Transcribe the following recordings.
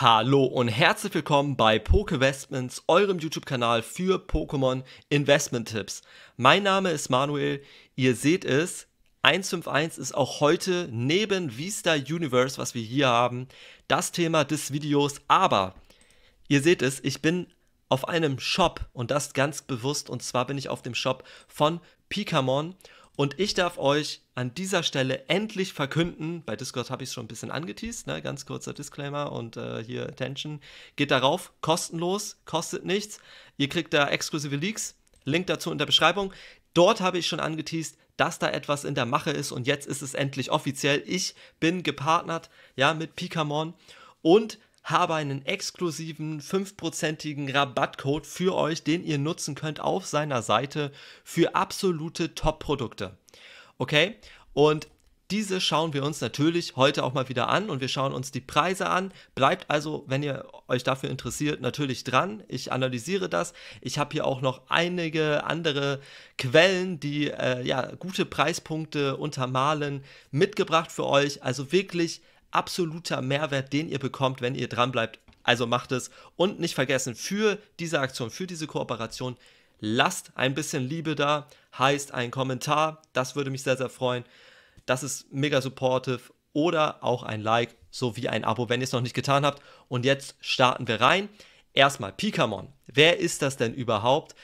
Hallo und herzlich willkommen bei Pokevestments, eurem YouTube-Kanal für Pokémon Investment-Tipps. Mein Name ist Manuel, ihr seht es, 151 ist auch heute neben Vista Universe, was wir hier haben, das Thema des Videos, aber ihr seht es, ich bin auf einem Shop und das ganz bewusst und zwar bin ich auf dem Shop von Pikamon und ich darf euch an dieser Stelle endlich verkünden, bei Discord habe ich es schon ein bisschen angeteased, ne? ganz kurzer Disclaimer und äh, hier Attention. Geht darauf, kostenlos, kostet nichts. Ihr kriegt da exklusive Leaks, Link dazu in der Beschreibung. Dort habe ich schon angeteased, dass da etwas in der Mache ist und jetzt ist es endlich offiziell. Ich bin gepartnert, ja, mit Pikamon und habe einen exklusiven 5%igen Rabattcode für euch, den ihr nutzen könnt auf seiner Seite für absolute Top-Produkte. Okay? Und diese schauen wir uns natürlich heute auch mal wieder an und wir schauen uns die Preise an. Bleibt also, wenn ihr euch dafür interessiert, natürlich dran. Ich analysiere das. Ich habe hier auch noch einige andere Quellen, die äh, ja, gute Preispunkte untermalen, mitgebracht für euch. Also wirklich absoluter Mehrwert, den ihr bekommt, wenn ihr dran bleibt. Also macht es und nicht vergessen, für diese Aktion, für diese Kooperation, lasst ein bisschen Liebe da, heißt ein Kommentar, das würde mich sehr, sehr freuen. Das ist mega supportive oder auch ein Like sowie ein Abo, wenn ihr es noch nicht getan habt. Und jetzt starten wir rein. Erstmal Pikamon. Wer ist das denn überhaupt?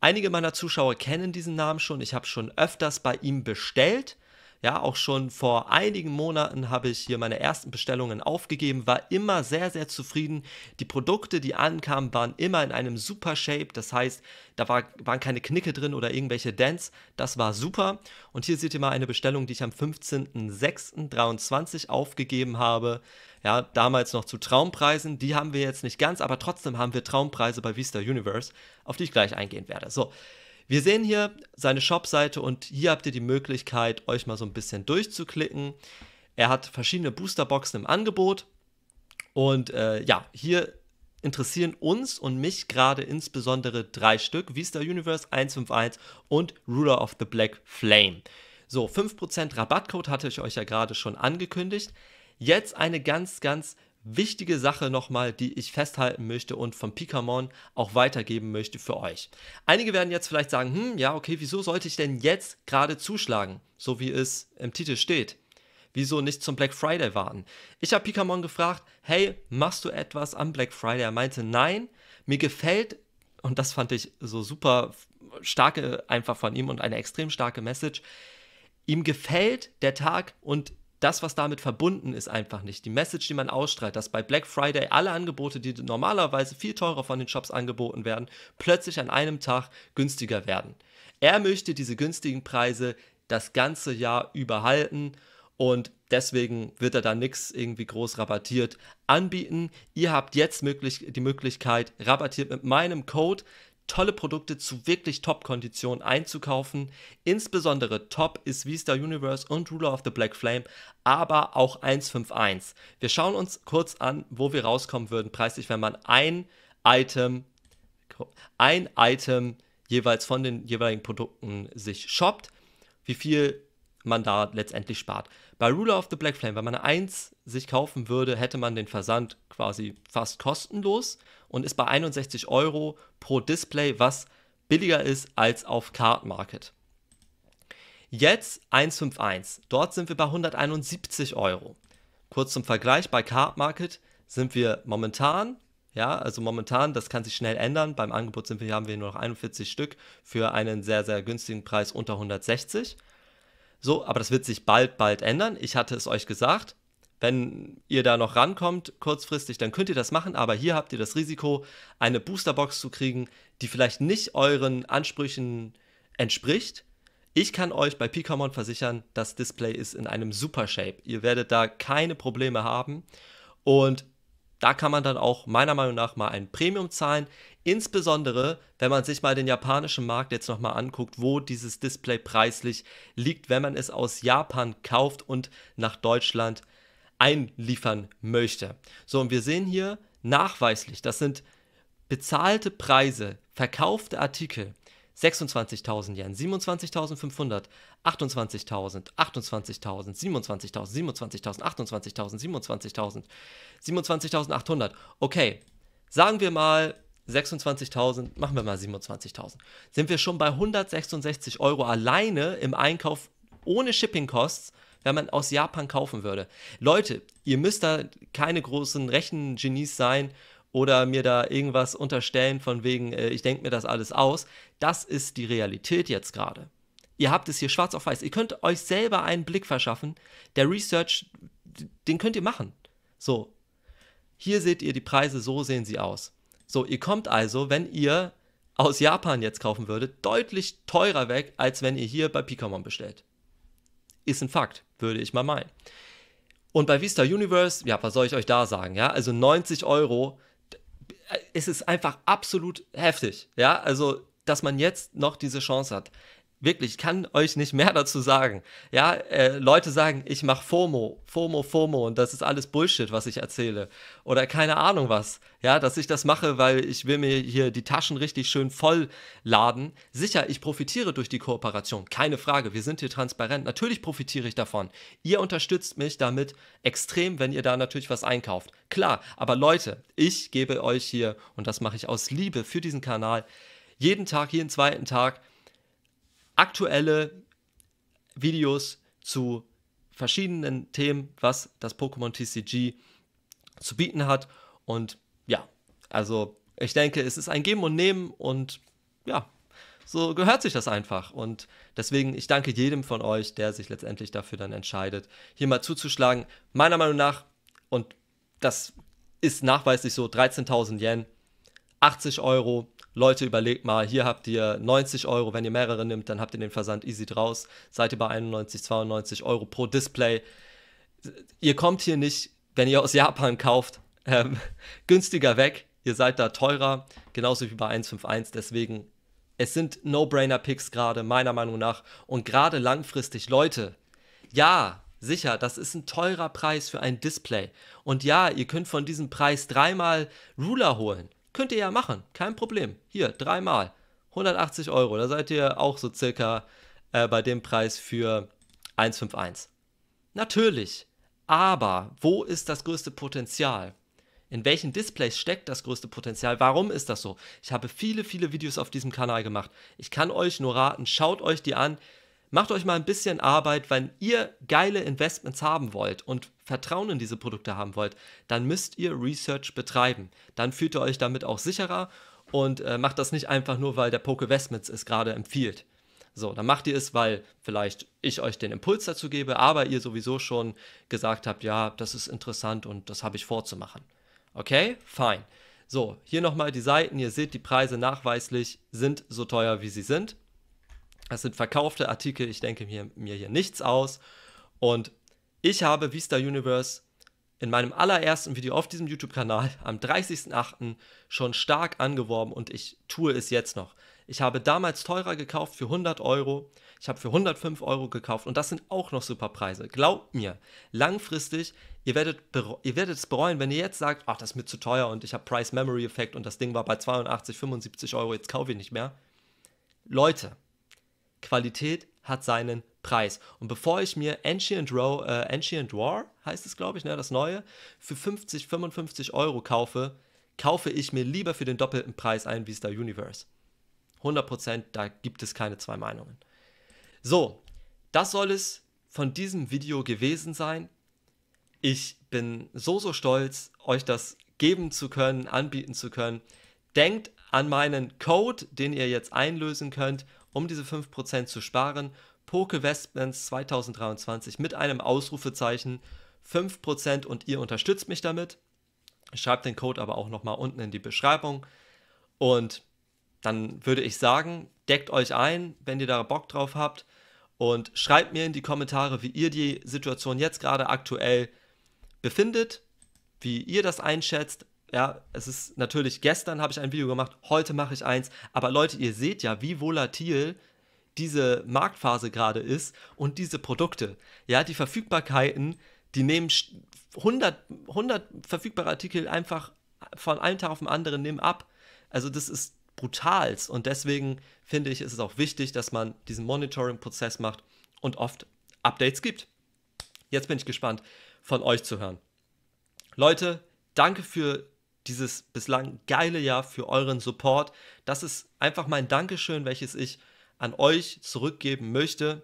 Einige meiner Zuschauer kennen diesen Namen schon. Ich habe schon öfters bei ihm bestellt. Ja, auch schon vor einigen Monaten habe ich hier meine ersten Bestellungen aufgegeben, war immer sehr, sehr zufrieden. Die Produkte, die ankamen, waren immer in einem super Shape. Das heißt, da war, waren keine Knicke drin oder irgendwelche Dents. Das war super. Und hier seht ihr mal eine Bestellung, die ich am 15.06.23 aufgegeben habe. Ja, damals noch zu Traumpreisen. Die haben wir jetzt nicht ganz, aber trotzdem haben wir Traumpreise bei Vista Universe, auf die ich gleich eingehen werde. So, wir sehen hier seine Shop-Seite und hier habt ihr die Möglichkeit, euch mal so ein bisschen durchzuklicken. Er hat verschiedene Boosterboxen im Angebot. Und äh, ja, hier interessieren uns und mich gerade insbesondere drei Stück: Vista Universe 151 und Ruler of the Black Flame. So, 5% Rabattcode hatte ich euch ja gerade schon angekündigt. Jetzt eine ganz, ganz wichtige Sache nochmal, die ich festhalten möchte und von Pikamon auch weitergeben möchte für euch. Einige werden jetzt vielleicht sagen, hm, ja, okay, wieso sollte ich denn jetzt gerade zuschlagen, so wie es im Titel steht? Wieso nicht zum Black Friday warten? Ich habe Pikamon gefragt, hey, machst du etwas am Black Friday? Er meinte, nein, mir gefällt, und das fand ich so super starke einfach von ihm und eine extrem starke Message, ihm gefällt der Tag und das, was damit verbunden ist, einfach nicht. Die Message, die man ausstrahlt, dass bei Black Friday alle Angebote, die normalerweise viel teurer von den Shops angeboten werden, plötzlich an einem Tag günstiger werden. Er möchte diese günstigen Preise das ganze Jahr überhalten und deswegen wird er da nichts irgendwie groß rabattiert anbieten. Ihr habt jetzt möglich die Möglichkeit, rabattiert mit meinem Code tolle Produkte zu wirklich Top-Konditionen einzukaufen. Insbesondere top ist Vista Universe und Ruler of the Black Flame, aber auch 151. Wir schauen uns kurz an, wo wir rauskommen würden preislich, wenn man ein Item, ein Item jeweils von den jeweiligen Produkten sich shoppt, wie viel man da letztendlich spart. Bei Ruler of the Black Flame, wenn man eins sich kaufen würde, hätte man den Versand quasi fast kostenlos und ist bei 61 Euro pro Display, was billiger ist als auf Card Market. Jetzt 151. Dort sind wir bei 171 Euro. Kurz zum Vergleich, bei Card Market sind wir momentan, ja, also momentan, das kann sich schnell ändern. Beim Angebot sind wir, haben wir nur noch 41 Stück für einen sehr, sehr günstigen Preis unter 160. So, aber das wird sich bald, bald ändern. Ich hatte es euch gesagt. Wenn ihr da noch rankommt kurzfristig, dann könnt ihr das machen, aber hier habt ihr das Risiko, eine Boosterbox zu kriegen, die vielleicht nicht euren Ansprüchen entspricht. Ich kann euch bei Picomon versichern, das Display ist in einem super Shape. Ihr werdet da keine Probleme haben und da kann man dann auch meiner Meinung nach mal ein Premium zahlen, insbesondere wenn man sich mal den japanischen Markt jetzt nochmal anguckt, wo dieses Display preislich liegt, wenn man es aus Japan kauft und nach Deutschland einliefern möchte. So, und wir sehen hier nachweislich, das sind bezahlte Preise, verkaufte Artikel, 26.000 Yen, 27.500, 28.000, 28.000, 27.000, 27.000, 28.000, 27.000, 27.800. Okay, sagen wir mal 26.000, machen wir mal 27.000. Sind wir schon bei 166 Euro alleine im Einkauf ohne Shipping-Costs wenn man aus Japan kaufen würde. Leute, ihr müsst da keine großen Rechengenies sein oder mir da irgendwas unterstellen von wegen, äh, ich denke mir das alles aus. Das ist die Realität jetzt gerade. Ihr habt es hier schwarz auf weiß. Ihr könnt euch selber einen Blick verschaffen. Der Research, den könnt ihr machen. So, hier seht ihr die Preise, so sehen sie aus. So, ihr kommt also, wenn ihr aus Japan jetzt kaufen würdet, deutlich teurer weg, als wenn ihr hier bei Pikamon bestellt. Ist ein Fakt, würde ich mal meinen. Und bei Vista Universe, ja, was soll ich euch da sagen? Ja, also 90 Euro, äh, es ist einfach absolut heftig. Ja, also, dass man jetzt noch diese Chance hat wirklich, ich kann euch nicht mehr dazu sagen. Ja, äh, Leute sagen, ich mache FOMO, FOMO, FOMO und das ist alles Bullshit, was ich erzähle. Oder keine Ahnung was. Ja, dass ich das mache, weil ich will mir hier die Taschen richtig schön voll laden. Sicher, ich profitiere durch die Kooperation, keine Frage. Wir sind hier transparent. Natürlich profitiere ich davon. Ihr unterstützt mich damit extrem, wenn ihr da natürlich was einkauft. Klar, aber Leute, ich gebe euch hier, und das mache ich aus Liebe für diesen Kanal, jeden Tag, jeden zweiten Tag aktuelle Videos zu verschiedenen Themen, was das Pokémon TCG zu bieten hat. Und ja, also ich denke, es ist ein Geben und Nehmen und ja, so gehört sich das einfach. Und deswegen, ich danke jedem von euch, der sich letztendlich dafür dann entscheidet, hier mal zuzuschlagen. Meiner Meinung nach, und das ist nachweislich so, 13.000 Yen, 80 Euro Leute, überlegt mal, hier habt ihr 90 Euro, wenn ihr mehrere nimmt, dann habt ihr den Versand easy draus, seid ihr bei 91, 92 Euro pro Display. Ihr kommt hier nicht, wenn ihr aus Japan kauft, ähm, günstiger weg, ihr seid da teurer, genauso wie bei 151, deswegen, es sind No-Brainer-Picks gerade, meiner Meinung nach, und gerade langfristig, Leute, ja, Sicher, das ist ein teurer Preis für ein Display. Und ja, ihr könnt von diesem Preis dreimal Ruler holen. Könnt ihr ja machen, kein Problem. Hier, dreimal. 180 Euro, da seid ihr auch so circa äh, bei dem Preis für 151. Natürlich, aber wo ist das größte Potenzial? In welchen Displays steckt das größte Potenzial? Warum ist das so? Ich habe viele, viele Videos auf diesem Kanal gemacht. Ich kann euch nur raten, schaut euch die an. Macht euch mal ein bisschen Arbeit, wenn ihr geile Investments haben wollt und Vertrauen in diese Produkte haben wollt, dann müsst ihr Research betreiben. Dann fühlt ihr euch damit auch sicherer und äh, macht das nicht einfach nur, weil der Poke Westmits es gerade empfiehlt. So, dann macht ihr es, weil vielleicht ich euch den Impuls dazu gebe, aber ihr sowieso schon gesagt habt, ja, das ist interessant und das habe ich vorzumachen. Okay, fine. So, hier nochmal die Seiten. Ihr seht, die Preise nachweislich sind so teuer, wie sie sind. Das sind verkaufte Artikel. Ich denke mir, mir hier nichts aus. Und ich habe Vista Universe in meinem allerersten Video auf diesem YouTube-Kanal am 30.08. schon stark angeworben und ich tue es jetzt noch. Ich habe damals teurer gekauft für 100 Euro. Ich habe für 105 Euro gekauft und das sind auch noch super Preise. Glaubt mir, langfristig, ihr werdet, ihr werdet es bereuen, wenn ihr jetzt sagt, ach, das ist mir zu teuer und ich habe Price Memory Effekt und das Ding war bei 82, 75 Euro, jetzt kaufe ich nicht mehr. Leute, Qualität hat seinen Preis. Und bevor ich mir Ancient, Row, äh, Ancient War, heißt es glaube ich, ne, das neue, für 50, 55 Euro kaufe, kaufe ich mir lieber für den doppelten Preis ein Vista Universe. 100%, da gibt es keine zwei Meinungen. So, das soll es von diesem Video gewesen sein. Ich bin so, so stolz, euch das geben zu können, anbieten zu können. Denkt an meinen Code, den ihr jetzt einlösen könnt, um diese 5% zu sparen Pokevestments 2023 mit einem Ausrufezeichen 5% und ihr unterstützt mich damit. Schreibt den Code aber auch nochmal unten in die Beschreibung. Und dann würde ich sagen, deckt euch ein, wenn ihr da Bock drauf habt. Und schreibt mir in die Kommentare, wie ihr die Situation jetzt gerade aktuell befindet, wie ihr das einschätzt. Ja, es ist natürlich, gestern habe ich ein Video gemacht, heute mache ich eins. Aber Leute, ihr seht ja, wie volatil diese Marktphase gerade ist und diese Produkte. Ja, die Verfügbarkeiten, die nehmen 100, 100 verfügbare Artikel einfach von einem Tag auf den anderen nehmen ab. Also das ist brutals und deswegen finde ich, ist es auch wichtig, dass man diesen Monitoring-Prozess macht und oft Updates gibt. Jetzt bin ich gespannt, von euch zu hören. Leute, danke für dieses bislang geile Jahr, für euren Support. Das ist einfach mein Dankeschön, welches ich an euch zurückgeben möchte.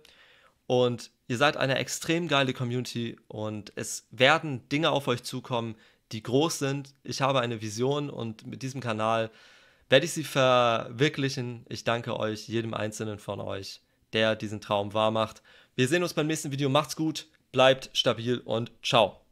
Und ihr seid eine extrem geile Community und es werden Dinge auf euch zukommen, die groß sind. Ich habe eine Vision und mit diesem Kanal werde ich sie verwirklichen. Ich danke euch, jedem einzelnen von euch, der diesen Traum wahrmacht. Wir sehen uns beim nächsten Video. Macht's gut, bleibt stabil und ciao.